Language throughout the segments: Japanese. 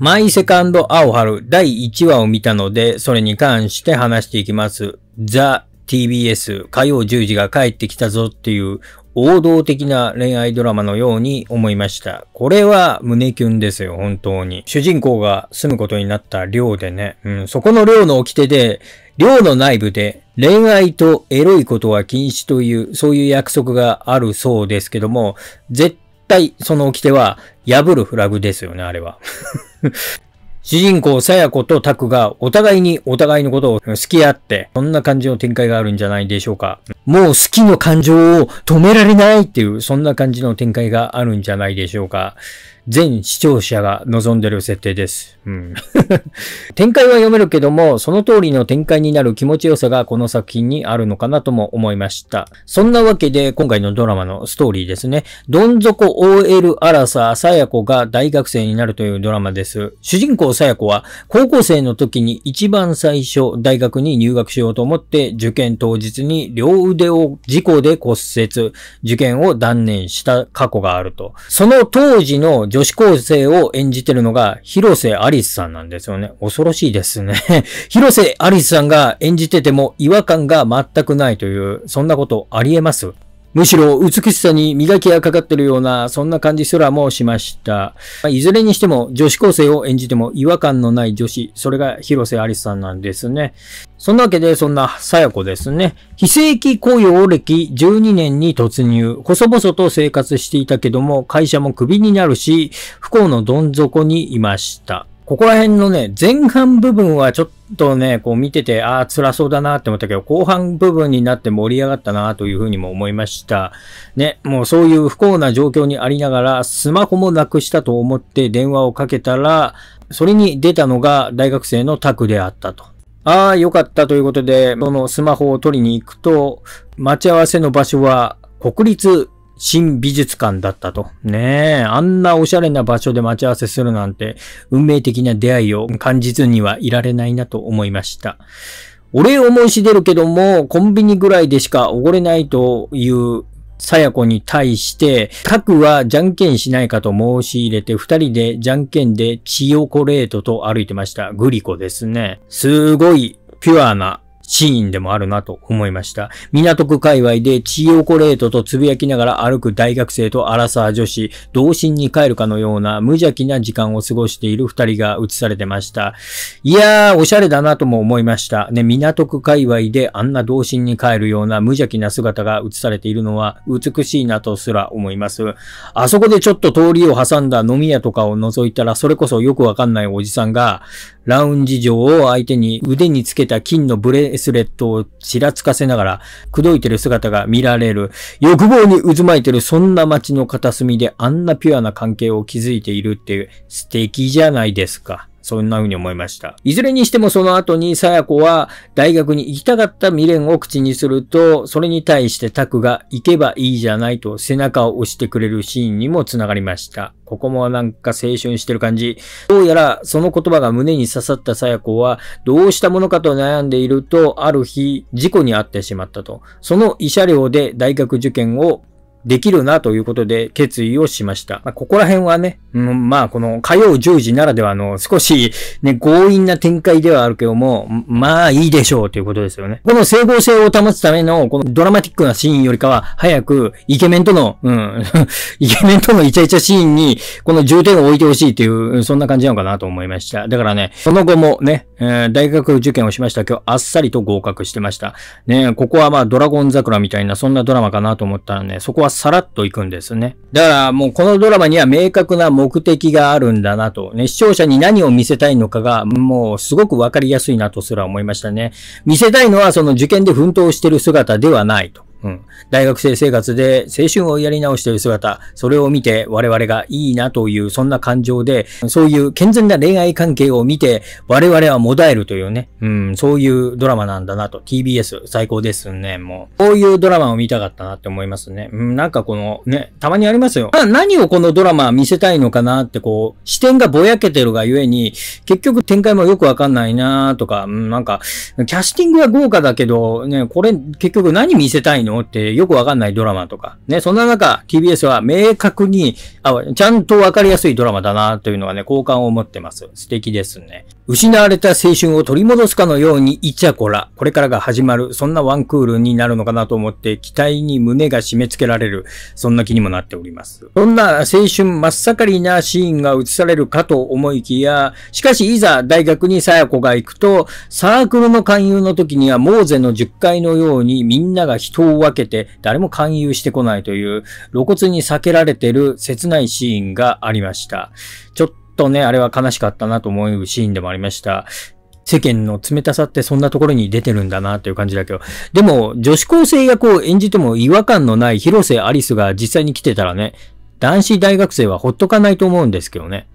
マイセカンドアオハル第1話を見たので、それに関して話していきます。ザ・ TBS 火曜10時が帰ってきたぞっていう王道的な恋愛ドラマのように思いました。これは胸キュンですよ、本当に。主人公が住むことになった寮でね。うん、そこの寮の掟で、寮の内部で恋愛とエロいことは禁止という、そういう約束があるそうですけども、絶対その掟は破るフラグですよね、あれは。主人公、さやことタクがお互いにお互いのことを好き合って、そんな感じの展開があるんじゃないでしょうか。もう好きの感情を止められないっていう、そんな感じの展開があるんじゃないでしょうか。全視聴者が望んでる設定です。うん、展開は読めるけども、その通りの展開になる気持ちよさがこの作品にあるのかなとも思いました。そんなわけで、今回のドラマのストーリーですね。どん底 OL アラサー、さやこが大学生になるというドラマです。主人公さやこは、高校生の時に一番最初、大学に入学しようと思って、受験当日に両腕を事故で骨折、受験を断念した過去があると。その当時の女子高生を演じてるのが、広瀬アリスさんなんですよね。恐ろしいですね 広瀬アリスさんが演じてても違和感が全くないという、そんなことありえますむしろ美しさに磨きがかかってるような、そんな感じすらもしました。まいずれにしても女子高生を演じても違和感のない女子、それが広瀬アリスさんなんですね。そんなわけで、そんなさや子ですね。非正規雇用歴12年に突入。細々と生活していたけども、会社もクビになるし、不幸のどん底にいました。ここら辺のね、前半部分はちょっとね、こう見てて、ああ、辛そうだなって思ったけど、後半部分になって盛り上がったなというふうにも思いました。ね、もうそういう不幸な状況にありながら、スマホもなくしたと思って電話をかけたら、それに出たのが大学生の宅であったと。ああ、よかったということで、このスマホを取りに行くと、待ち合わせの場所は国立新美術館だったと。ねえ、あんなおしゃれな場所で待ち合わせするなんて、運命的な出会いを感じずにはいられないなと思いました。お礼を申し出るけども、コンビニぐらいでしかおごれないというさやこに対して、核はじゃんけんしないかと申し入れて、二人でじゃんけんでチヨコレートと歩いてました。グリコですね。すごいピュアなシーンでもあるなと思いました。港区界隈でチーオコレートとつぶやきながら歩く大学生とアラサー女子、童心に帰るかのような無邪気な時間を過ごしている二人が映されてました。いやー、おしゃれだなとも思いました。ね、港区界隈であんな童心に帰るような無邪気な姿が映されているのは美しいなとすら思います。あそこでちょっと通りを挟んだ飲み屋とかを覗いたら、それこそよくわかんないおじさんが、ラウンジ上を相手に腕につけた金のブレエスレッドをちらつかせながら、口説いてる姿が見られる。欲望に渦巻いてる、そんな街の片隅であんなピュアな関係を築いているっていう、素敵じゃないですか。そんな風に思いました。いずれにしてもその後にさや子は大学に行きたかった未練を口にすると、それに対してタクが行けばいいじゃないと背中を押してくれるシーンにも繋がりました。ここもなんか青春してる感じ。どうやらその言葉が胸に刺さったさや子は、どうしたものかと悩んでいると、ある日、事故に遭ってしまったと。その慰謝料で大学受験をできるなということで決意をしました。まあ、ここら辺はね、うん、まあこの火曜10時ならではの少しね、強引な展開ではあるけども、まあいいでしょうということですよね。この整合性を保つためのこのドラマティックなシーンよりかは早くイケメンとの、うん、イケメンとのイチャイチャシーンにこの重点を置いてほしいという、そんな感じなのかなと思いました。だからね、その後もね、えー、大学受験をしました。今日あっさりと合格してました。ね、ここはまあドラゴン桜みたいなそんなドラマかなと思ったらね、そこはさらっと行くんですね。だからもうこのドラマには明確な目的があるんだなと、ね、視聴者に何を見せたいのかが、もうすごくわかりやすいなとすら思いましたね。見せたいのはその受験で奮闘してる姿ではないと。うん。大学生生活で青春をやり直している姿、それを見て我々がいいなという、そんな感情で、そういう健全な恋愛関係を見て、我々はもだえるというね、うん、そういうドラマなんだなと。TBS 最高ですね、もう。こういうドラマを見たかったなって思いますね。うん、なんかこの、ね、たまにありますよ。何をこのドラマ見せたいのかなってこう、視点がぼやけてるがゆえに、結局展開もよくわかんないなとか、うん、なんか、キャスティングは豪華だけど、ね、これ結局何見せたいのをってよくわかんないドラマとか、ね、そんな中、TBS は明確に、あ、ちゃんとわかりやすいドラマだなというのがね、好感を持ってます。素敵ですね。失われた青春を取り戻すかのようにイチャコラ、これからが始まる、そんなワンクールになるのかなと思って、期待に胸が締め付けられる、そんな気にもなっております。そんな青春真っ盛りなシーンが映されるかと思いきや、しかしいざ大学にさやこが行くと、サークルの勧誘の時にはモーゼの10階のようにみんなが人を分けて誰も勧誘してこないという露骨に避けられてる切ないシーンがありました。ちょっとね、あれは悲しかったなと思うシーンでもありました。世間の冷たさってそんなところに出てるんだなという感じだけど。でも、女子高生役を演じても違和感のない広瀬アリスが実際に来てたらね、男子大学生はほっとかないと思うんですけどね。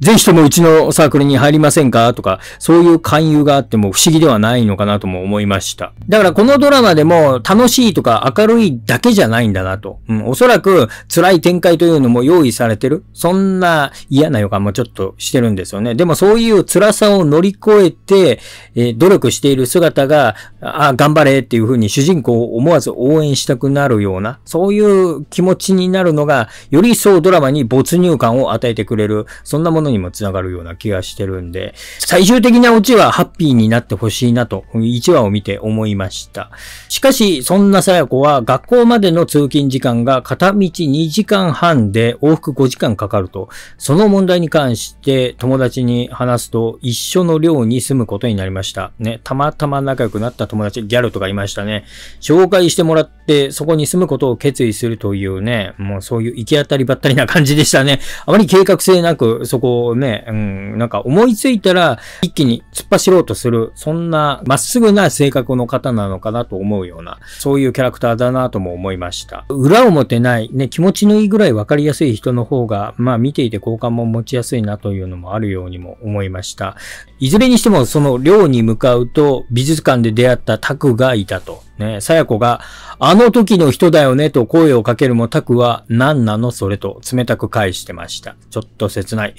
ぜひともうちのサークルに入りませんかとか、そういう勧誘があっても不思議ではないのかなとも思いました。だからこのドラマでも楽しいとか明るいだけじゃないんだなと。うん、おそらく辛い展開というのも用意されてる。そんな嫌な予感もちょっとしてるんですよね。でもそういう辛さを乗り越えて、えー、努力している姿が、あ頑張れっていう風に主人公を思わず応援したくなるような、そういう気持ちになるのが、より一層ドラマに没入感を与えてくれる、そんなものにもつながるような気がしてるんで、最終的なオチはハッピーになってほしいなと、1話を見て思いました。しかし、そんなさや子は学校までの通勤時間が片道2時間半で往復5時間かかると、その問題に関して友達に話すと一緒の寮に住むことになりました。ね、たまたま仲良くなった友達、ギャルとかいましたね。紹介してもらって、そこに住むことを決意するというね、もうそういう行き当たりばったりな感じでしたね。あまりり計画性なく、そこをね、うん、なんか思いついたら一気に突っ走ろうとする、そんなまっすぐな性格の方なのかなと思うような、そういうキャラクターだなとも思いました。裏表ない、ね、気持ちのいいぐらい分かりやすい人の方が、まあ見ていて好感も持ちやすいなというのもあるようにも思いました。いずれにしても、その寮に向かうと、美術館で出会ったタクがいたと。ね、さやこが、あの時の人だよねと声をかけるもタクは、何なのそれと冷たく返してました。。ちょっと切ない。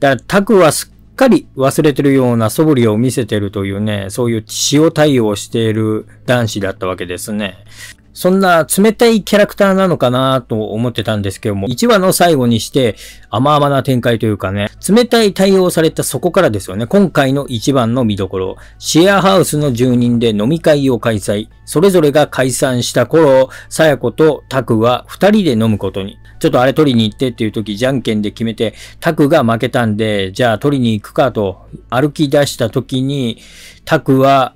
だから、タクはすっかり忘れてるような素振りを見せてるというね、そういう血を対応している男子だったわけですね。そんな冷たいキャラクターなのかなと思ってたんですけども、1話の最後にして甘々な展開というかね、冷たい対応されたそこからですよね、今回の一番の見どころ、シェアハウスの住人で飲み会を開催、それぞれが解散した頃、さやことタクは二人で飲むことに、ちょっとあれ取りに行ってっていう時、じゃんけんで決めて、タクが負けたんで、じゃあ取りに行くかと歩き出した時に、タクは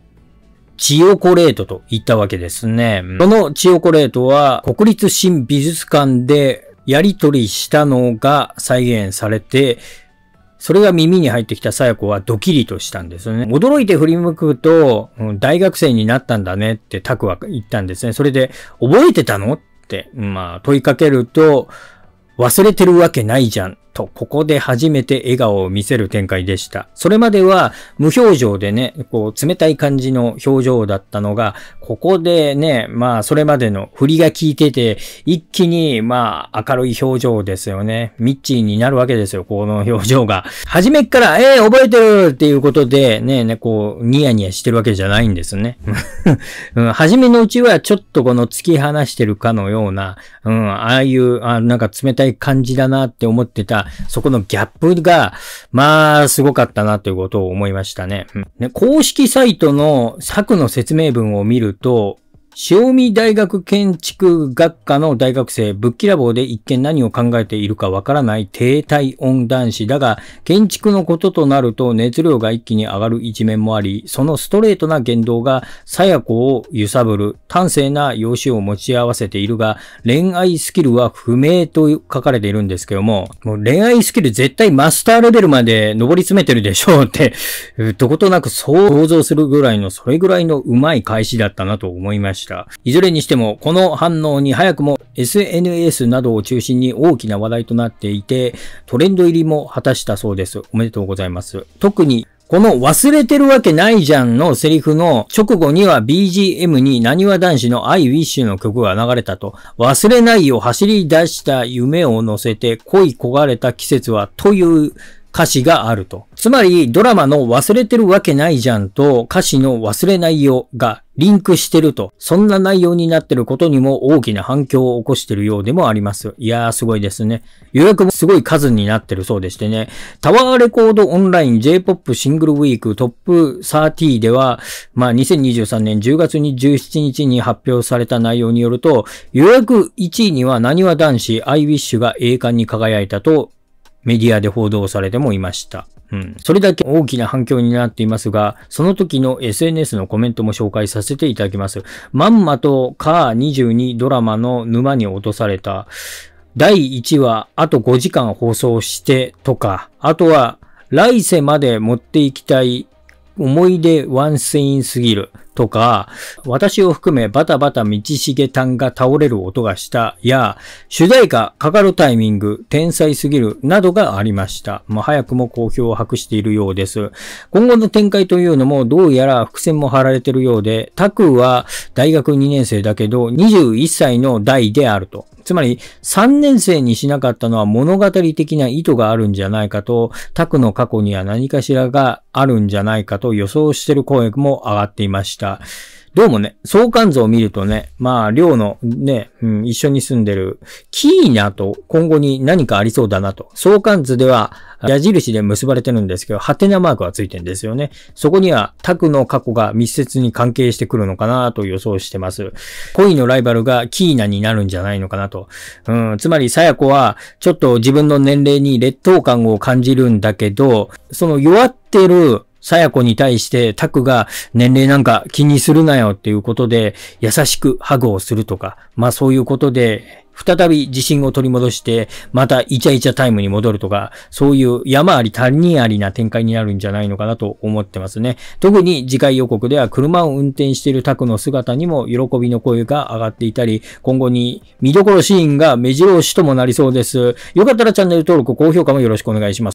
チオコレートと言ったわけですね。このチオコレートは国立新美術館でやり取りしたのが再現されて、それが耳に入ってきたさや子はドキリとしたんですよね。驚いて振り向くと、うん、大学生になったんだねってタクは言ったんですね。それで、覚えてたのって、まあ問いかけると、忘れてるわけないじゃんと、ここで初めて笑顔を見せる展開でした。それまでは無表情でね、こう冷たい感じの表情だったのが、ここでね、まあそれまでの振りが効いてて、一気にまあ明るい表情ですよね。ミッチーになるわけですよ、この表情が。初めっから、えー、覚えてるっていうことで、ね、ね、こう、ニヤニヤしてるわけじゃないんですね。初めのうちはちょっとこの突き放してるかのような、うん、ああいう、あなんか冷たい感じだなって思ってたそこのギャップが、まあ、すごかったなということを思いましたね。うん、ね公式サイトの策の説明文を見ると、塩見大学建築学科の大学生、ぶっきらぼうで一見何を考えているかわからない低体温男子だが、建築のこととなると熱量が一気に上がる一面もあり、そのストレートな言動が、さや子を揺さぶる、端正な容姿を持ち合わせているが、恋愛スキルは不明と書かれているんですけども、もう恋愛スキル絶対マスターレベルまで上り詰めてるでしょうってどことなく想像するぐらいの、それぐらいのうまい返しだったなと思いました。。いずれにしても、この反応に早くも SNS などを中心に大きな話題となっていて、トレンド入りも果たしたそうです。おめでとうございます。特に、この忘れてるわけないじゃんのセリフの直後には BGM に何わ男子の I wish の曲が流れたと。忘れないよ走り出した夢を乗せて恋焦がれた季節はという歌詞があると。つまり、ドラマの忘れてるわけないじゃんと歌詞の忘れないよがリンクしてると、そんな内容になってることにも大きな反響を起こしてるようでもあります。いやーすごいですね。予約もすごい数になってるそうでしてね。タワーレコードオンライン J-POP シングルウィークトップ30では、まあ2023年10月に17日に発表された内容によると、予約1位には何は男子 I wish が栄冠に輝いたとメディアで報道されてもいました。うん。それだけ大きな反響になっていますが、その時の SNS のコメントも紹介させていただきます。まんまとカー22ドラマの沼に落とされた、第1話、あと5時間放送してとか、あとは、来世まで持っていきたい思い出ワンスインすぎる。とか、私を含めバタバタ道重たんが倒れる音がしたや、主題歌かかるタイミング、天才すぎるなどがありました。まあ、早くも好評を博しているようです。今後の展開というのもどうやら伏線も張られているようで、タクは大学2年生だけど21歳の代であると。つまり3年生にしなかったのは物語的な意図があるんじゃないかと、タクの過去には何かしらがあるんじゃないかと予想してる声も上がっていました。。どうもね、相関図を見るとね、まあ、寮のね、うん、一緒に住んでる、キーナと今後に何かありそうだなと。相関図では、矢印で結ばれてるんですけど、ハテナマークはついてるんですよね。そこには、タクの過去が密接に関係してくるのかなと予想してます。恋のライバルがキーナになるんじゃないのかなと。うん、つまり、サヤコは、ちょっと自分の年齢に劣等感を感じるんだけど、その弱ってるさやこに対してタクが年齢なんか気にするなよっていうことで優しくハグをするとか、まあそういうことで再び自信を取り戻して、またイチャイチャタイムに戻るとか、そういう山あり谷ありな展開になるんじゃないのかなと思ってますね。特に次回予告では車を運転しているタクの姿にも喜びの声が上がっていたり、今後に見どころシーンが目白押しともなりそうです。よかったらチャンネル登録、高評価もよろしくお願いします。